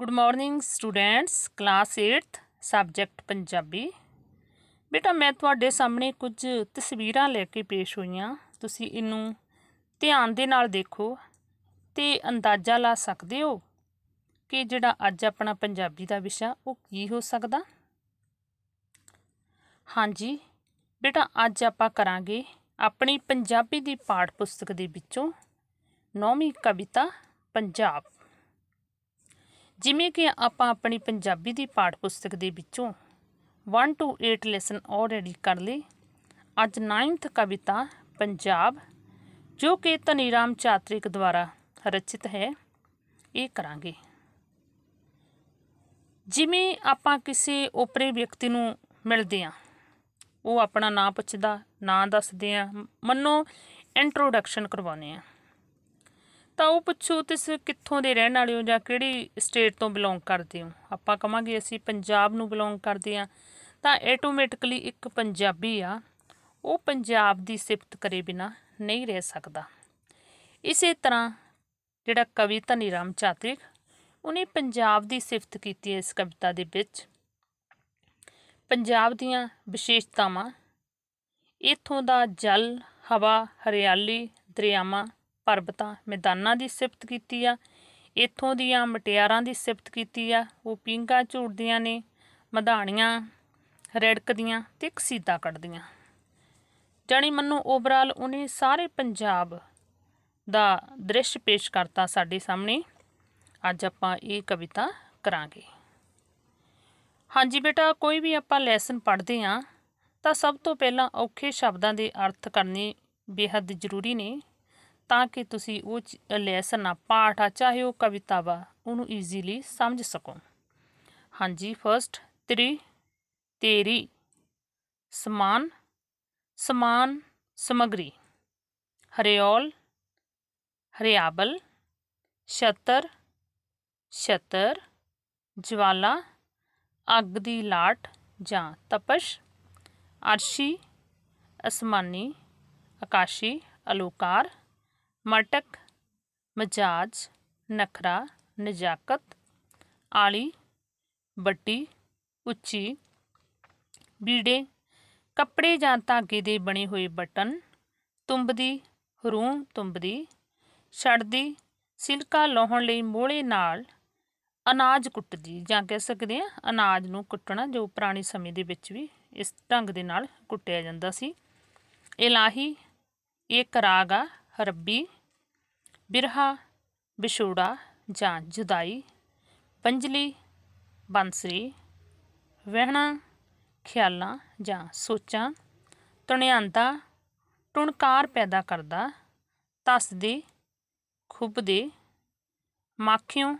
good morning students class 8th subject Punjabi ਬੇਟਾ ਮੈਂ ਤੁਹਾਡੇ ਸਾਹਮਣੇ ਕੁਝ ਤਸਵੀਰਾਂ ਲੈ ਕੇ ਪੇਸ਼ ਹੋਈਆਂ ਤੁਸੀਂ ਇਹਨੂੰ ਧਿਆਨ ਦੇ ਨਾਲ ਦੇਖੋ ਤੇ ਅੰਦਾਜ਼ਾ ਲਾ ਸਕਦੇ ਹੋ ਕਿ ਜਿਹੜਾ ਅੱਜ ਆਪਣਾ ਪੰਜਾਬੀ ਦਾ ਵਿਸ਼ਾ ਉਹ ਕੀ ਹੋ ਸਕਦਾ ਹਾਂਜੀ ਬੇਟਾ ਅੱਜ ਆਪਾਂ ਕਰਾਂਗੇ ਆਪਣੀ ਪੰਜਾਬੀ ਦੀ ਪਾਠ ਪੁਸਤਕ ਦੇ ਵਿੱਚੋਂ ਨੌਵੀਂ ਕਵਿਤਾ ਪੰਜਾਬ ਜਿਵੇਂ ਕਿ ਆਪਾਂ ਆਪਣੀ ਪੰਜਾਬੀ ਦੀ ਪਾਠ ਪੁਸਤਕ ਦੇ ਵਿੱਚੋਂ 1 ਟੂ 8 ਲੈਸਨ ਆਲਰੇਡੀ ਕਰ ਲਈ ਅੱਜ 9th ਕਵਿਤਾ ਪੰਜਾਬ ਜੋ ਕਿ ਤਨੀਰਾਮ ਚਾਤ੍ਰਿਕ ਦੁਆਰਾ ਰਚਿਤ ਹੈ ਇਹ ਕਰਾਂਗੇ ਜਿਵੇਂ ਆਪਾਂ ਕਿਸੇ ਉਪਰੇ ਵਿਅਕਤੀ ਨੂੰ ਮਿਲਦੇ ਆ ਉਹ ਆਪਣਾ ਨਾਂ ਪੁੱਛਦਾ ਨਾਂ ਦੱਸਦੇ ਆ ਮੰਨੋ ਇੰਟਰੋਡਕਸ਼ਨ ਕਰਵਾਉਨੇ ਆ ਤਾਂ ਉਹ ਪੁੱਛੂ ਤੁਸੀਂ ਕਿੱਥੋਂ ਦੇ ਰਹਿਣ ਵਾਲੇ ਹੋ ਜਾਂ ਕਿਹੜੀ ਸਟੇਟ ਤੋਂ ਬਿਲੋਂਗ ਕਰਦੇ ਹੋ ਆਪਾਂ ਕਹਾਂਗੇ ਅਸੀਂ ਪੰਜਾਬ ਨੂੰ ਬਿਲੋਂਗ ਕਰਦੇ ਆ ਤਾਂ ਆਟੋਮੈਟਿਕਲੀ ਇੱਕ ਪੰਜਾਬੀ ਆ ਉਹ ਪੰਜਾਬ ਦੀ ਸਿਫਤ ਕਰੇ ਬਿਨਾ ਨਹੀਂ ਰਹਿ ਸਕਦਾ ਇਸੇ ਤਰ੍ਹਾਂ ਜਿਹੜਾ ਕਵੀ ਧਨੀ ਰਾਮ ਚਾਤ੍ਰਿਕ ਉਹਨੇ ਪੰਜਾਬ ਦੀ ਸਿਫਤ ਕੀਤੀ ਹੈ ਇਸ ਕਵਿਤਾ ਦੇ ਵਿੱਚ ਪੰਜਾਬ ਦੀਆਂ ਵਿਸ਼ੇਸ਼ਤਾਵਾਂ ਇਥੋਂ ਦਾ ਜਲ ਹਵਾ ਹਰਿਆਲੀ ਦਰਿਆਵਾਂ ਪਰਬਤਾਂ ਮੈਦਾਨਾਂ ਦੀ ਸਿਫਤ ਕੀਤੀ ਆ ਇੱਥੋਂ ਦੀਆਂ ਮਟਿਆਰਾਂ ਦੀ ਸਿਫਤ ਕੀਤੀ ਆ ਉਹ ਪਿੰਗਾ ਝੂੜਦੀਆਂ ਨੇ ਮਧਾਣੀਆਂ ਰੜਕਦੀਆਂ ਤੇ ਕਸੀਦਾ ਕੱਢਦੀਆਂ ਜਾਨੀ ਮੰਨੋ ਓਵਰਆਲ ਉਹਨੇ ਸਾਰੇ ਪੰਜਾਬ ਦਾ ਦ੍ਰਿਸ਼ ਪੇਸ਼ ਕਰਤਾ ਸਾਡੇ ਸਾਹਮਣੇ ਅੱਜ ਆਪਾਂ ਇਹ ਕਵਿਤਾ ਕਰਾਂਗੇ ਹਾਂਜੀ ਬੇਟਾ ਕੋਈ ਵੀ ਆਪਾਂ ਲੈਸਨ ਪੜ੍ਹਦੇ ਆਂ ਤਾਂ ਸਭ ਤੋਂ ਪਹਿਲਾਂ ਔਖੇ ਸ਼ਬਦਾਂ ਦੇ ਅਰਥ ਕਰਨੇ ਬੇहद ਜ਼ਰੂਰੀ ਨੇ ਤਾਂ ਕਿ ਤੁਸੀਂ ਉਹ ਲੈਸਨ ਆ ਪਾਠ ਆ ਚਾਹੇ ਉਹ ਕਵਿਤਾ ਵਾ ਉਹਨੂੰ ਈਜ਼ੀਲੀ ਸਮਝ ਸਕੋ ਹਾਂਜੀ ਫਰਸਟ ਤੇਰੀ ਤੇਰੀ ਸਮਾਨ ਸਮਾਨ ਸਮਗਰੀ ਹਰਿਓਲ ਹਰਿਆਬਲ ਛਤਰ ਛਤਰ ਜਵਾਲਾ ਅੱਗ ਦੀ ਲਾਟ ਜਾਂ ਤਪਸ਼ ਅਰਸ਼ੀ ਅਸਮਾਨੀ ਆਕਾਸ਼ੀ ਅਲੋਕਾਰ ਮਟਕ ਮਜਾਜ ਨਖਰਾ ਨਜ਼ਾਕਤ ਆਲੀ ਬੱਟੀ ਉੱਚੀ ਬੀੜੇ ਕੱਪੜੇ ਜਾਂ ਧਾਗੇ ਦੇ ਬਣੇ ਹੋਏ ਬਟਨ ਤੁੰਬਦੀ ਰੂਹ ਤੁੰਬਦੀ ਛੜਦੀ ਸਿਲਕਾ ਲੋਹਣ ਲਈ ਮੋਲੇ ਨਾਲ ਅਨਾਜ ਕੁੱਟਦੀ ਜਾਂ ਕਹਿ ਸਕਦੇ ਆ ਅਨਾਜ ਨੂੰ ਕੁੱਟਣਾ ਜੋ ਪੁਰਾਣੇ ਸਮੇਂ ਦੇ ਵਿੱਚ ਵੀ ਇਸ ਢੰਗ ਦੇ ਨਾਲ ਕੁੱਟਿਆ ਜਾਂਦਾ ਸੀ ਇਲਾਹੀ ਇਹ ਕਰਾਗਾ ਰੱਬੀ ਬਿਰਹਾ ਵਿਛੋੜਾ ਜਾਂ ਜੁਦਾਈ ਪੰਜਲੀ ਬੰਸਰੀ ਵਹਿਣਾ ਖਿਆਲਾਂ ਜਾਂ ਸੋਚਾਂ ਤੁਣਿਆਂਦਾ ਟੁਣਕਾਰ ਪੈਦਾ ਕਰਦਾ ਤਸਦੀ ਖੁਬਦੀ ਮਾਖਿਓ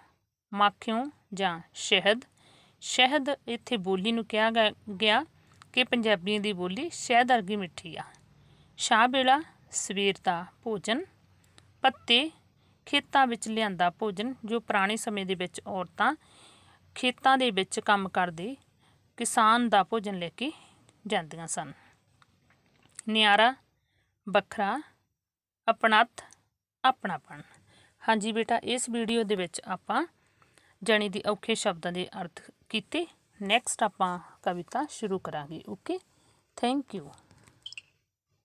ਮਾਖਿਓ ਜਾਂ ਸ਼ਹਿਦ ਸ਼ਹਿਦ ਇੱਥੇ ਬੋਲੀ ਨੂੰ ਕਿਹਾ ਗਿਆ ਕਿ ਪੰਜਾਬੀਆਂ ਦੀ ਬੋਲੀ ਸ਼ਹਿਦ ਵਰਗੀ ਮਿੱਠੀ ਆ ਸ਼ਾਹ ਬੇਲਾ ਸਵੇਰ ਦਾ ਭੋਜਨ ਪੱਤੇ ਖੇਤਾਂ ਵਿੱਚ ਲਿਆਂਦਾ ਭੋਜਨ ਜੋ ਪੁਰਾਣੇ ਸਮੇਂ ਦੇ ਵਿੱਚ ਔਰਤਾਂ ਖੇਤਾਂ ਦੇ ਵਿੱਚ ਕੰਮ ਕਰਦੇ ਕਿਸਾਨ ਦਾ ਭੋਜਨ ਲੈ ਕੇ ਜਾਂਦੀਆਂ ਸਨ ਨਿਆਰਾ ਵੱਖਰਾ ਆਪਣਤ ਆਪਣਾਪਣ ਹਾਂਜੀ ਬੇਟਾ ਇਸ ਵੀਡੀਓ ਦੇ ਵਿੱਚ ਆਪਾਂ ਜਣੀ ਦੀ ਔਖੇ ਸ਼ਬਦਾਂ ਦੇ ਅਰਥ ਕੀਤੇ ਨੈਕਸਟ ਆਪਾਂ ਕਵਿਤਾ ਸ਼ੁਰੂ ਕਰਾਂਗੇ ਓਕੇ ਥੈਂਕ ਯੂ